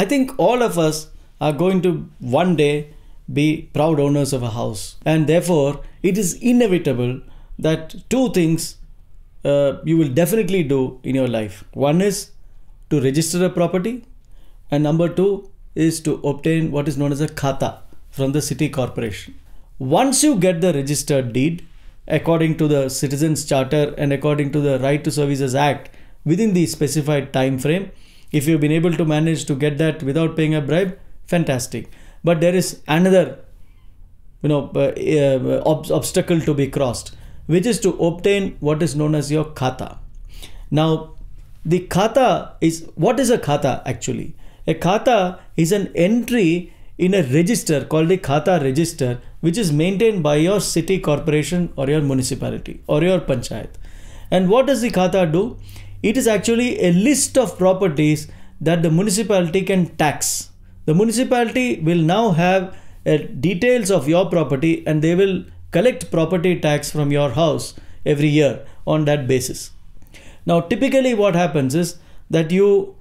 I think all of us are going to one day be proud owners of a house. And therefore, it is inevitable that two things uh, you will definitely do in your life. One is to register a property, and number two is to obtain what is known as a khata from the city corporation. Once you get the registered deed, according to the Citizens Charter and according to the Right to Services Act, within the specified time frame, if you've been able to manage to get that without paying a bribe, fantastic. But there is another, you know, uh, uh, ob obstacle to be crossed, which is to obtain what is known as your khata. Now, the khata is what is a khata actually? A khata is an entry in a register called the khata register, which is maintained by your city corporation or your municipality or your panchayat. And what does the khata do? It is actually a list of properties that the municipality can tax. The municipality will now have uh, details of your property and they will collect property tax from your house every year on that basis. Now, typically what happens is that you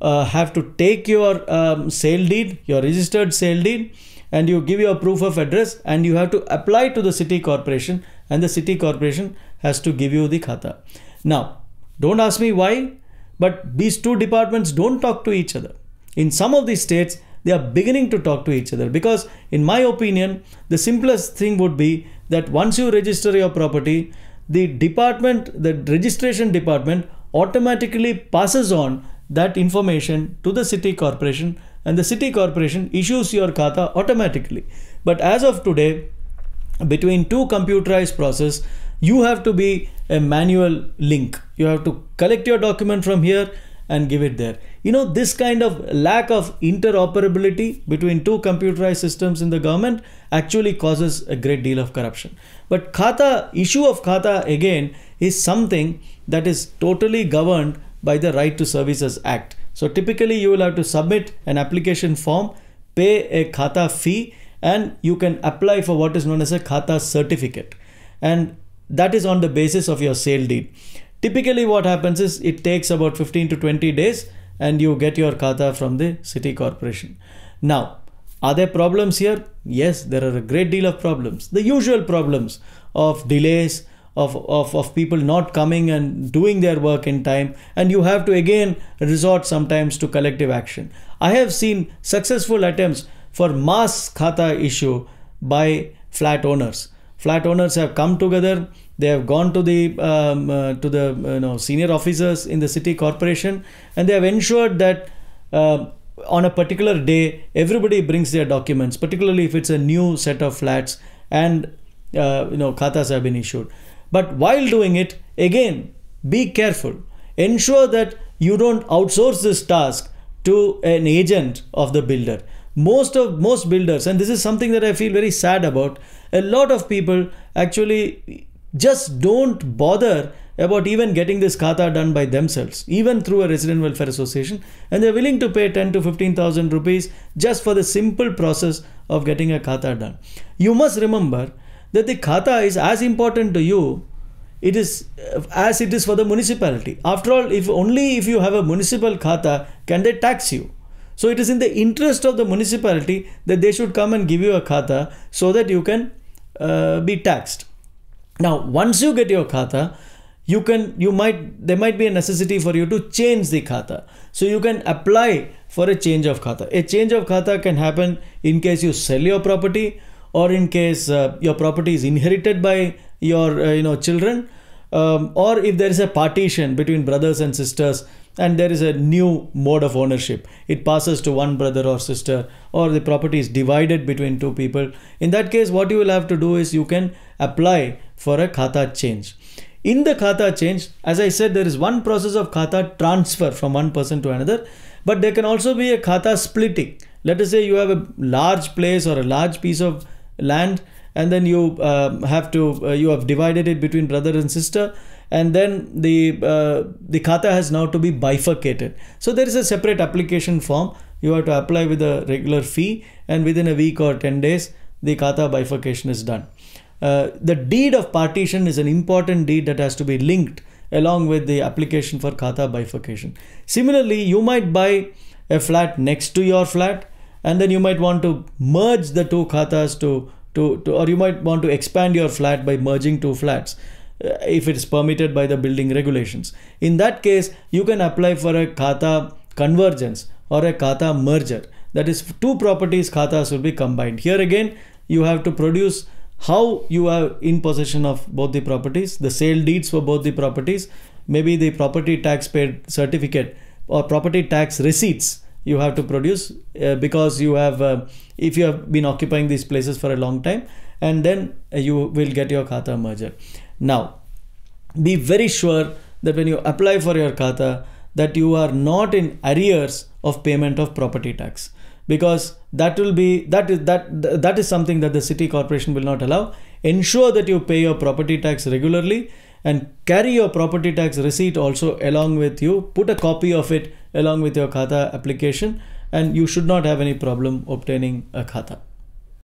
uh, have to take your um, sale deed, your registered sale deed, and you give your proof of address and you have to apply to the city corporation and the city corporation has to give you the khata. Now, don't ask me why, but these two departments don't talk to each other. In some of these states, they are beginning to talk to each other because, in my opinion, the simplest thing would be that once you register your property, the department, the registration department automatically passes on that information to the city corporation and the city corporation issues your kata automatically. But as of today, between two computerized process, you have to be a manual link you have to collect your document from here and give it there. You know, this kind of lack of interoperability between two computerized systems in the government actually causes a great deal of corruption. But Khata, issue of Khata again is something that is totally governed by the Right to Services Act. So typically you will have to submit an application form, pay a Khata fee and you can apply for what is known as a Khata certificate. And that is on the basis of your sale deed. Typically what happens is it takes about 15 to 20 days and you get your kata from the city corporation. Now, are there problems here? Yes, there are a great deal of problems. The usual problems of delays, of, of, of people not coming and doing their work in time and you have to again resort sometimes to collective action. I have seen successful attempts for mass khata issue by flat owners. Flat owners have come together, they have gone to the um, uh, to the uh, you know, senior officers in the city corporation, and they have ensured that uh, on a particular day everybody brings their documents, particularly if it's a new set of flats and uh, you know khatas have been issued. But while doing it, again be careful. Ensure that you don't outsource this task to an agent of the builder most of most builders and this is something that i feel very sad about a lot of people actually just don't bother about even getting this khata done by themselves, even through a resident welfare association, and they're willing to pay 10 to 15,000 rupees just for the simple process of getting a khata done. You must remember that the khata is as important to you it is uh, as it is for the municipality. After all, if only if you have a municipal khata, can they tax you. So it is in the interest of the municipality that they should come and give you a khata so that you can uh, be taxed. Now, once you get your khata, you can you might there might be a necessity for you to change the khata. So you can apply for a change of khata. A change of khata can happen in case you sell your property or in case uh, your property is inherited by your uh, you know children um, or if there is a partition between brothers and sisters and there is a new mode of ownership. It passes to one brother or sister, or the property is divided between two people. In that case, what you will have to do is you can apply for a khata change. In the khata change, as I said, there is one process of khata transfer from one person to another, but there can also be a khata splitting. Let us say you have a large place or a large piece of land and then you uh, have to uh, you have divided it between brother and sister and then the uh, the khata has now to be bifurcated so there is a separate application form you have to apply with a regular fee and within a week or 10 days the katha bifurcation is done uh, the deed of partition is an important deed that has to be linked along with the application for katha bifurcation similarly you might buy a flat next to your flat and then you might want to merge the two khatas to to, to or you might want to expand your flat by merging two flats uh, if it is permitted by the building regulations. In that case, you can apply for a kata convergence or a kata merger. That is, two properties khatas will be combined. Here again, you have to produce how you are in possession of both the properties, the sale deeds for both the properties, maybe the property tax paid certificate or property tax receipts you have to produce uh, because you have uh, if you have been occupying these places for a long time and then you will get your khata merger now be very sure that when you apply for your khata, that you are not in arrears of payment of property tax because that will be that is that that is something that the city corporation will not allow ensure that you pay your property tax regularly and carry your property tax receipt also along with you. Put a copy of it along with your Khata application and you should not have any problem obtaining a Khata.